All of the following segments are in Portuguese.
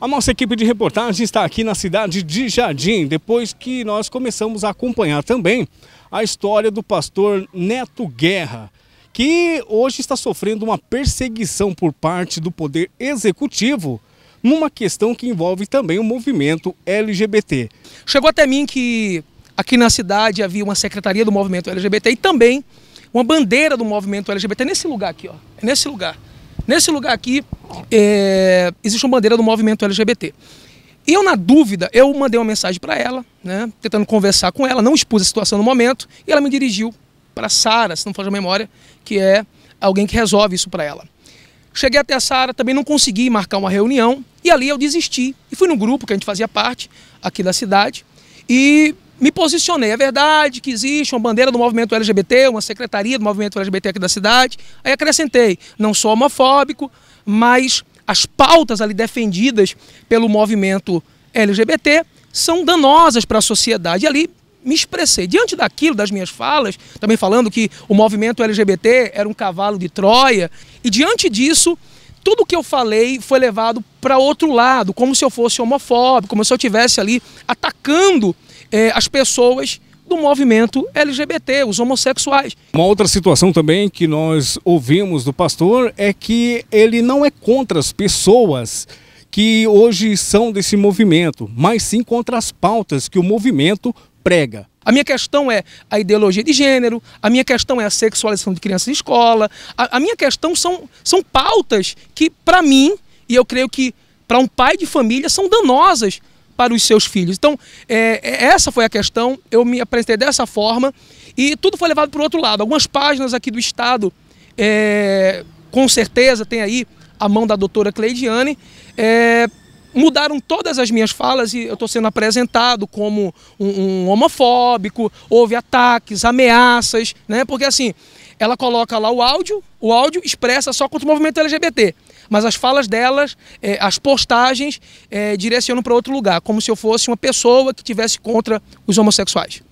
A nossa equipe de reportagem está aqui na cidade de Jardim, depois que nós começamos a acompanhar também a história do pastor Neto Guerra, que hoje está sofrendo uma perseguição por parte do poder executivo numa questão que envolve também o movimento LGBT. Chegou até mim que aqui na cidade havia uma secretaria do movimento LGBT e também uma bandeira do movimento LGBT nesse lugar aqui, ó, é nesse lugar. Nesse lugar aqui, é, existe uma bandeira do movimento LGBT. E eu, na dúvida, eu mandei uma mensagem para ela, né, tentando conversar com ela, não expus a situação no momento, e ela me dirigiu para Sara, se não for de memória, que é alguém que resolve isso para ela. Cheguei até a Sara, também não consegui marcar uma reunião, e ali eu desisti. E fui num grupo que a gente fazia parte, aqui da cidade, e me posicionei. É verdade que existe uma bandeira do movimento LGBT, uma secretaria do movimento LGBT aqui da cidade. Aí acrescentei, não sou homofóbico, mas as pautas ali defendidas pelo movimento LGBT são danosas para a sociedade. E ali me expressei. Diante daquilo, das minhas falas, também falando que o movimento LGBT era um cavalo de Troia, e diante disso, tudo que eu falei foi levado para outro lado, como se eu fosse homofóbico, como se eu estivesse ali atacando é, as pessoas do movimento LGBT, os homossexuais. Uma outra situação também que nós ouvimos do pastor é que ele não é contra as pessoas que hoje são desse movimento, mas sim contra as pautas que o movimento prega. A minha questão é a ideologia de gênero, a minha questão é a sexualização de crianças em escola, a, a minha questão são, são pautas que, para mim, e eu creio que para um pai de família, são danosas para os seus filhos. Então, é, é, essa foi a questão, eu me apresentei dessa forma e tudo foi levado para o outro lado. Algumas páginas aqui do Estado, é, com certeza, tem aí a mão da doutora Cleidiane, é, mudaram todas as minhas falas e eu estou sendo apresentado como um, um homofóbico, houve ataques, ameaças, né? Porque assim, ela coloca lá o áudio, o áudio expressa só contra o movimento LGBT. Mas as falas delas, é, as postagens, é, direcionam para outro lugar, como se eu fosse uma pessoa que tivesse contra os homossexuais.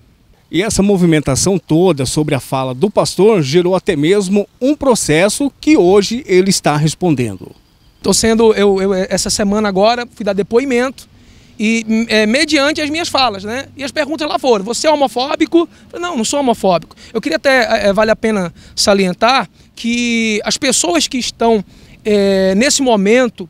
E essa movimentação toda sobre a fala do pastor gerou até mesmo um processo que hoje ele está respondendo. Estou sendo, eu, eu, essa semana agora, fui dar depoimento e hum, é, mediante as minhas falas, né? E as perguntas lá foram: você é homofóbico? não, não sou homofóbico. Eu queria até é, é, vale a pena salientar que as pessoas que estão é, nesse momento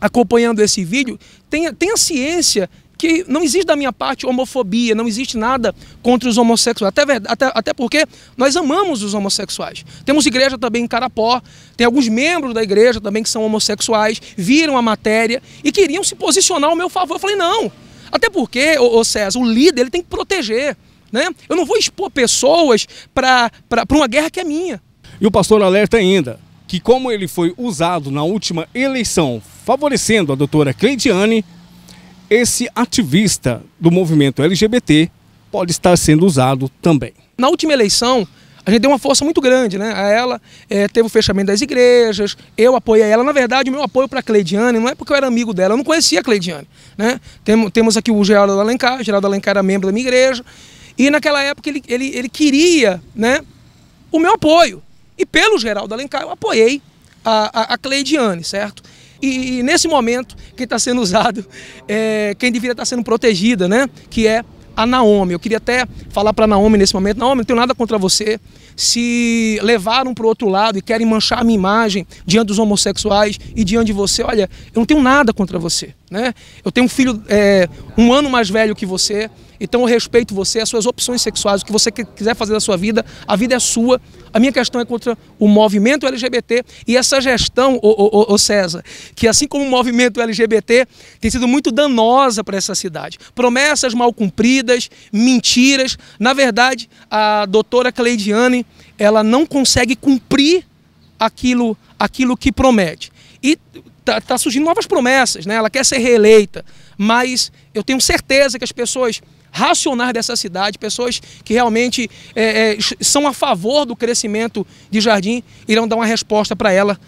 acompanhando esse vídeo tenha, tenha ciência que não existe da minha parte homofobia, não existe nada contra os homossexuais. Até, até, até porque nós amamos os homossexuais. Temos igreja também em Carapó, tem alguns membros da igreja também que são homossexuais, viram a matéria e queriam se posicionar ao meu favor. Eu falei, não. Até porque, ô, ô César, o líder ele tem que proteger. Né? Eu não vou expor pessoas para uma guerra que é minha. E o pastor alerta ainda que como ele foi usado na última eleição, favorecendo a doutora Cleidiane, esse ativista do movimento LGBT pode estar sendo usado também. Na última eleição, a gente deu uma força muito grande né, a ela, é, teve o fechamento das igrejas, eu apoiei ela. Na verdade, o meu apoio para a Cleidiane não é porque eu era amigo dela, eu não conhecia a Cleidiane. Né? Temos, temos aqui o Geraldo Alencar, o Geraldo Alencar era membro da minha igreja, e naquela época ele, ele, ele queria né, o meu apoio. E pelo Geraldo Alencar eu apoiei a, a, a Cleidiane, certo? E, e nesse momento, quem está sendo usado é quem deveria estar tá sendo protegida, né? Que é a Naomi. Eu queria até falar para Naomi nesse momento, Naomi, não tenho nada contra você. Se levaram para o outro lado e querem manchar a minha imagem diante dos homossexuais e diante de você, olha, eu não tenho nada contra você, né? Eu tenho um filho é, um ano mais velho que você, então eu respeito você, as suas opções sexuais, o que você quiser fazer da sua vida, a vida é sua. A minha questão é contra o movimento LGBT e essa gestão, ô, ô, ô César, que assim como o movimento LGBT tem sido muito danosa para essa cidade. Promessas mal cumpridas, mentiras. Na verdade, a doutora Cleidiane, ela não consegue cumprir aquilo, aquilo que promete. E está tá surgindo novas promessas, né? Ela quer ser reeleita, mas eu tenho certeza que as pessoas racionais dessa cidade, pessoas que realmente é, é, são a favor do crescimento de Jardim, irão dar uma resposta para ela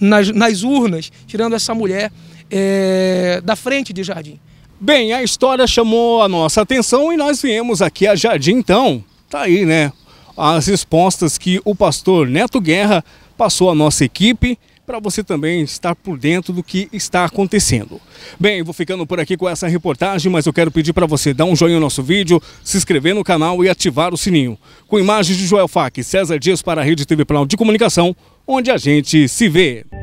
nas, nas, urnas, tirando essa mulher é, da frente de Jardim. Bem, a história chamou a nossa atenção e nós viemos aqui a Jardim, então. Tá aí, né? As respostas que o pastor Neto Guerra passou à nossa equipe para você também estar por dentro do que está acontecendo. Bem, vou ficando por aqui com essa reportagem, mas eu quero pedir para você dar um joinha no nosso vídeo, se inscrever no canal e ativar o sininho. Com imagens de Joel Fac, César Dias para a Rede TV Plano de Comunicação, onde a gente se vê.